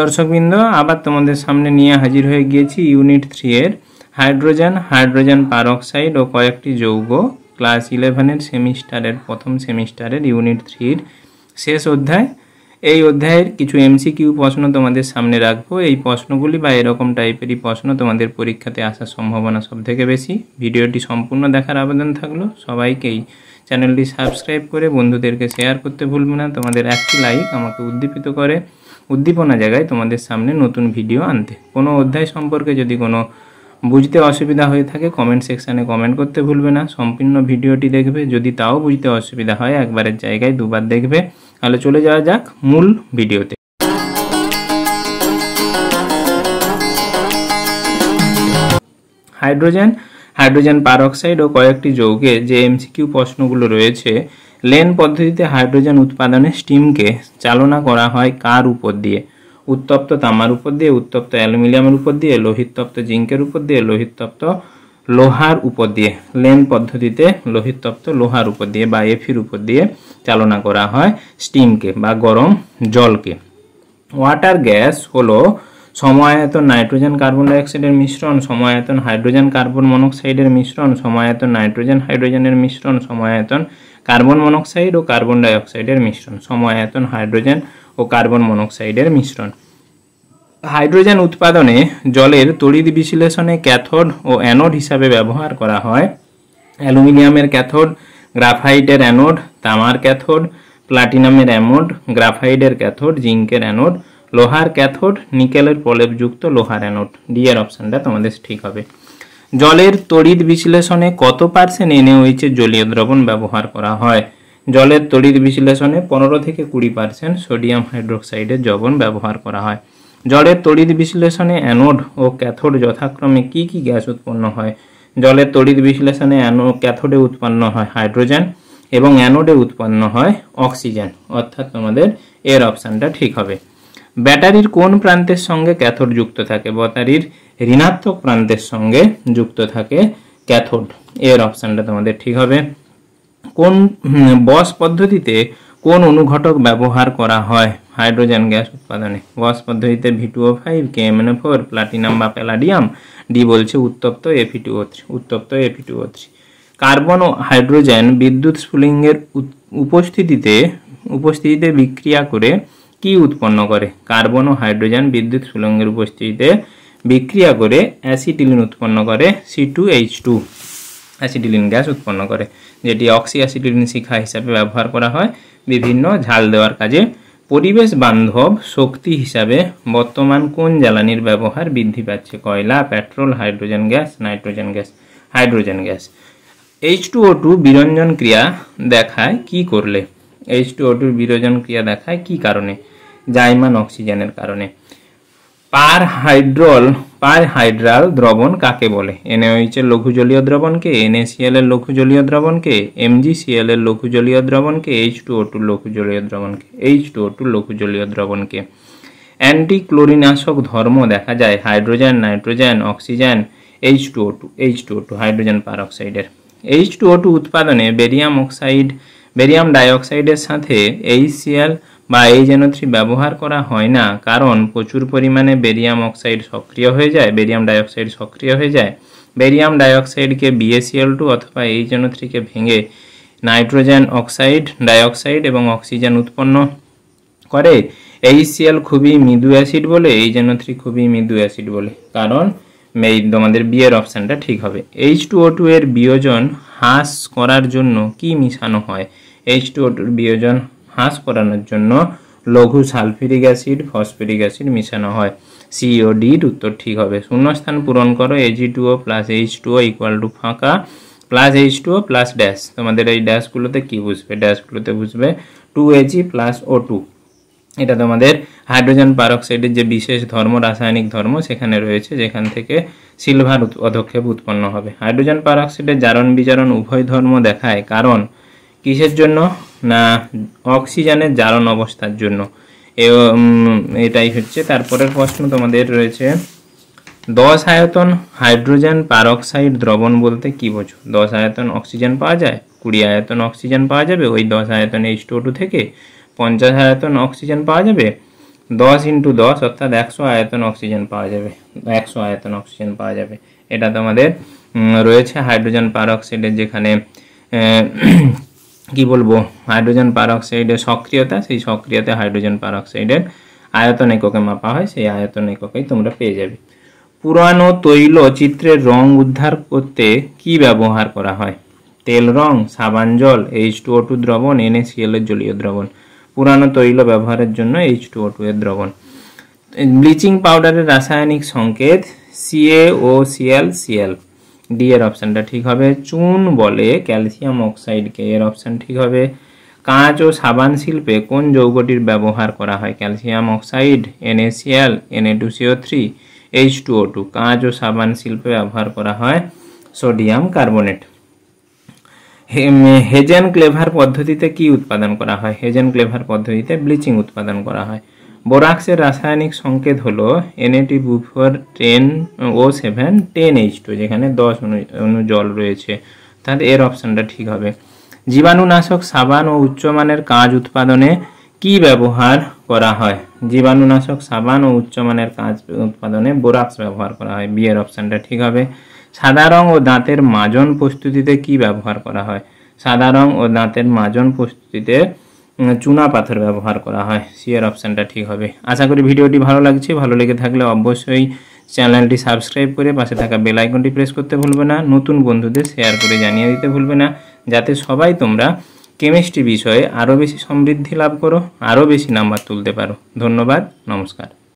দর্শকবৃন্দ আবার তোমাদের সামনে নিয়ে হাজির হয়ে গিয়েছি ইউনিট থ্রি এর হাইড্রোজেন হাইড্রোজেন পারক্সাইড ও কয়েকটি যৌগ ক্লাস ইলেভেনের সেমিস্টারের প্রথম সেমিস্টারের ইউনিট থ্রির শেষ অধ্যায় এই অধ্যায়ের কিছু এমসিকিউ প্রশ্ন তোমাদের সামনে রাখবো এই প্রশ্নগুলি বা এরকম টাইপেরই প্রশ্ন তোমাদের পরীক্ষাতে আসার সম্ভাবনা সব থেকে বেশি ভিডিওটি সম্পূর্ণ দেখার আবেদন থাকলো সবাইকেই চ্যানেলটি সাবস্ক্রাইব করে বন্ধুদেরকে শেয়ার করতে ভুলবো না তোমাদের একটি লাইক আমাকে উদ্দীপিত করে উদ্দীপনা জায়গায় তোমাদের সামনে নতুন ভিডিও আনতে কোনো অধ্যায় সম্পর্কে যদি কোনো বুঝতে অসুবিধা হয়ে থাকে কমেন্ট সেকশানে কমেন্ট করতে ভুলবে না সম্পূর্ণ ভিডিওটি দেখবে যদি তাও বুঝতে অসুবিধা হয় একবারের জায়গায় দুবার দেখবে তাহলে চলে যাওয়া যাক মূল ভিডিওতে হাইড্রোজেন হাইড্রোজেন পারঅক্সাইড ও কয়েকটি যৌগে যে এমসিকিউ প্রশ্নগুলো রয়েছে লেন পদ্ধতিতে হাইড্রোজেন উৎপাদনে স্টিমকে চালনা করা হয় কার উপর দিয়ে উত্তপ্ত তামার উপর দিয়ে উত্তপ্ত অ্যালুমিনিয়ামের উপর দিয়ে লোহিত তপ্ত জিঙ্কের উপর দিয়ে লোহিত তপ্ত লোহার উপর দিয়ে লেন পদ্ধতিতে লোহিত তপ্ত লোহার উপর দিয়ে বা এফির উপর দিয়ে চালনা করা হয় স্টিমকে বা গরম জলকে ওয়াটার গ্যাস হলো সমায়তন নাইট্রোজেন কার্বন ডাইঅক্সাইডের মিশ্রণ সমায়তন হাইড্রোজেন কার্বন মনোক্সাইডের মিশ্রণ সমায়তন নাইট্রোজেন হাইড্রোজেনের মিশ্রণ সময়াতন কার্বন মনোক্সাইড ও কার্বন ডাইঅক্সাইডের মিশ্রণ সমায়তন হাইড্রোজেন ও কার্বন মনোক্সাইডের মিশ্রণ হাইড্রোজেন উৎপাদনে জলের তড়িৎ বিশ্লেষণে ক্যাথড ও অ্যানোড হিসাবে ব্যবহার করা হয় অ্যালুমিনিয়ামের ক্যাথড গ্রাফাইটের অ্যানোড তামার ক্যাথড প্লাটিনামের অ্যামোড গ্রাফাইডের ক্যাথড জিঙ্কের অ্যানোড লোহার ক্যাথড নিকেলের প্রলেপযুক্ত লোহার অ্যানোড ডিয়ার অপশানটা তোমাদের ঠিক হবে জলের তড়িৎ বিশ্লেষণে কত পার্সেন্ট এনে হয়েছে জলীয় দ্রবণ ব্যবহার করা হয় জলের তড়িৎ বিশ্লেষণে পনেরো থেকে কুড়ি পার্সেন্ট সোডিয়াম হাইড্রোক্সাইডের জবন ব্যবহার করা হয় জলের তড়িৎ বিশ্লেষণে অ্যানোড ও ক্যাথোড যথাক্রমে কি কি গ্যাস উৎপন্ন হয় জলের তড়িৎ বিশ্লেষণে অ্যানো ক্যাথোডে উৎপন্ন হয় হাইড্রোজেন এবং অ্যানোডে উৎপন্ন হয় অক্সিজেন অর্থাৎ তোমাদের এর অপশানটা ঠিক হবে ব্যাটারির কোন প্রান্তের সঙ্গে ক্যাথোড যুক্ত থাকে ব্যাটারির ঋণাত্মক প্রান্তের সঙ্গে যুক্ত থাকে ক্যাথোড এর অপশানটা তোমাদের ঠিক হবে কোন বস পদ্ধতিতে কোন অনুঘটক ব্যবহার করা হয় হাইড্রোজেন গ্যাস উৎপাদনে বস পদ্ধতিতে ও five K M N four platinum বা প্যালাডিয়াম ডি বলছে উত্তপ্ত এফি টু ও থ্রি উত্তপ্ত F E two O three carbon ও হাইড্রোজেন বিদ্যুৎ স্ফুলিঙ্গের উপস্থিতিতে উপস্থিতিতে বিক্রিয়া করে কি উৎপন্ন করে কার্বন ও হাইড্রোজেন বিদ্যুৎ স্ফুলিঙ্গের উপস্থিতিতে বিক্রিয়া করে অ্যাসিটিলিন উৎপন্ন করে C two H two acetylene gas উৎপন্ন করে যেটি অক্সি অ্যাসিডিলিন শিখা হিসাবে ব্যবহার করা হয় বিভিন্ন ঝাল দেওয়ার কাজে পরিবেশ বান্ধব শক্তি হিসাবে বর্তমান কোন জ্বালানির ব্যবহার বৃদ্ধি পাচ্ছে কয়লা petrol hydrogen gas nitrogen gas hydrogen gas H two O two বিরঞ্জন ক্রিয়া দেখায় কি করলে এইচ টু ও টুর বিরঞ্জন ক্রিয়া দেখায় কি কারণে জাইমান অক্সিজেনের কারণে পার হাইড্রল পার হাইড্রাল দ্রবণ কাকে বলে এনএইচ এর লঘু জলীয় দ্রবণকে এনএসিএল এর লঘু জলীয় দ্রবণকে এমজিসিএল এর লঘু জলীয় দ্রবণকে এইচ টু ও টু লঘু জলীয় দ্রবণকে এইচ টু ও টু লঘু জলীয় দ্রবণকে অ্যান্টিক্লোরিনাশক ধর্ম দেখা যায় hydrogen nitrogen oxygen H two O two H two O two hydrogen per অক্সাইডের এইচ টু ও টু উৎপাদনে বেরিয়াম অক্সাইড বেরিয়াম ডাইঅক্সাইডের সাথে এইচ এইচসিএল বা এই যেনত্রি ব্যবহার করা হয় না কারণ প্রচুর পরিমাণে বেরিয়াম অক্সাইড সক্রিয় হয়ে যায় বেরিয়াম ডাইঅক্সাইড সক্রিয় হয়ে যায় বেরিয়াম ডাইঅক্সাইডকে বিএসিএল টু অথবা এই যেনত্রিকে ভেঙে নাইট্রোজেন অক্সাইড ডাইঅক্সাইড এবং অক্সিজেন উৎপন্ন করে এই সিএল খুবই মৃদু অ্যাসিড বলে এই যেন থ্রি খুবই মৃদু অ্যাসিড বলে কারণ এই তোমাদের বিয়ের অপশানটা ঠিক হবে এইচ টু ও টু এর বিয়োজন হ্রাস করার জন্য কি মিশানো হয় এইচ টু ও টুর বিয়োজন হ্রাস করানোর জন্য লঘু সালফিরিক অ্যাসিড ফসফেরিক অ্যাসিড মেশানো হয় সিও ডির উত্তর ঠিক হবে শূন্যস্থান পূরণ করো A G two O plus H two O equal to ফাঁকা plus H two O plus dash তোমাদের এই ড্যাশগুলোতে কী বুঝবে ড্যাশগুলোতে বুঝবে two A G plus O two এটা তোমাদের হাইড্রোজেন পারক্সাইডের যে বিশেষ ধর্ম রাসায়নিক ধর্ম সেখানে রয়েছে যেখান থেকে সিলভার পদক্ষেপ উৎপন্ন হবে হাইড্রোজেন পারক্সাইডের জারণ বিচারণ উভয় ধর্ম দেখায় কারণ কিসের জন্য না অক্সিজেনের জারণ অবস্থার জন্য এটাই হচ্ছে তারপরের প্রশ্ন তোমাদের রয়েছে দশ আয়তন হাইড্রোজেন পারক্সাইড দ্রবণ বলতে কি বোঝো দশ আয়তন অক্সিজেন পাওয়া যায় কুড়ি আয়তন অক্সিজেন পাওয়া যাবে ওই দশ আয়তন এইচ টু থেকে পঞ্চাশ আয়তন অক্সিজেন পাওয়া যাবে দশ ইন্টু দশ অর্থাৎ একশো আয়তন অক্সিজেন পাওয়া যাবে একশো আয়তন অক্সিজেন পাওয়া যাবে এটা তোমাদের রয়েছে হাইড্রোজেন পারক্সাইডের যেখানে কি বলবো হাইড্রোজেন পারঅক্সাইডের সক্রিয়তা সেই সক্রিয়তা হাইড্রোজেন পারঅক্সাইডের আয়তন এককে মাপা হয় সেই আয়তন এককেই তোমরা পেয়ে যাবে পুরানো তৈল চিত্রের রং উদ্ধার করতে কি ব্যবহার করা হয় তেল রং সাবান জল এইচ টু ও টু দ্রবণ এনএসিএল এর জলীয় দ্রবণ পুরানো তৈল ব্যবহারের জন্য এইচ টু ও টু এর দ্রবণ ব্লিচিং পাউডারের রাসায়নিক সংকেত C A O C L C L D এর অপশানটা ঠিক হবে চুন বলে ক্যালসিয়াম অক্সাইডকে এর অপশান ঠিক হবে কাঁচ ও সাবান শিল্পে কোন যৌগটির ব্যবহার করা হয় calcium oxide N A C L N A two C O three H two O two কাঁচ ও সাবান শিল্পে ব্যবহার করা হয় সোডিয়াম কার্বনেট হেজেন ক্লেভার পদ্ধতিতে কি উৎপাদন করা হয় হেজেন ক্লেভার পদ্ধতিতে ব্লিচিং উৎপাদন করা হয় বোরাক্সের রাসায়নিক সংকেত হলো N A two B four ten O seven ten H two যেখানে দশ অনু জল রয়েছে তাহলে এর অপশানটা ঠিক হবে জীবাণুনাশক সাবান ও উচ্চমানের কাজ উৎপাদনে কি ব্যবহার করা হয় জীবাণুনাশক সাবান ও উচ্চমানের কাজ উৎপাদনে বোরাক্স ব্যবহার করা হয় বিয়ের অপশানটা ঠিক হবে সাদা রং ও দাঁতের মাজন প্রস্তুতিতে কি ব্যবহার করা হয় সাদা রং ও দাঁতের মাজন প্রস্তুতিতে চুনা পাথর ব্যবহার করা হয় সিয়ের অপশানটা ঠিক হবে আশা করি ভিডিওটি ভালো লাগছে ভালো লেগে থাকলে অবশ্যই চ্যানেলটি সাবস্ক্রাইব করে পাশে থাকা বেল আইকনটি প্রেস করতে ভুলবে না নতুন বন্ধুদের শেয়ার করে জানিয়ে দিতে ভুলবে না যাতে সবাই তোমরা কেমিস্ট্রি বিষয়ে আরও বেশি সমৃদ্ধি লাভ করো আরও বেশি নাম্বার তুলতে পারো ধন্যবাদ নমস্কার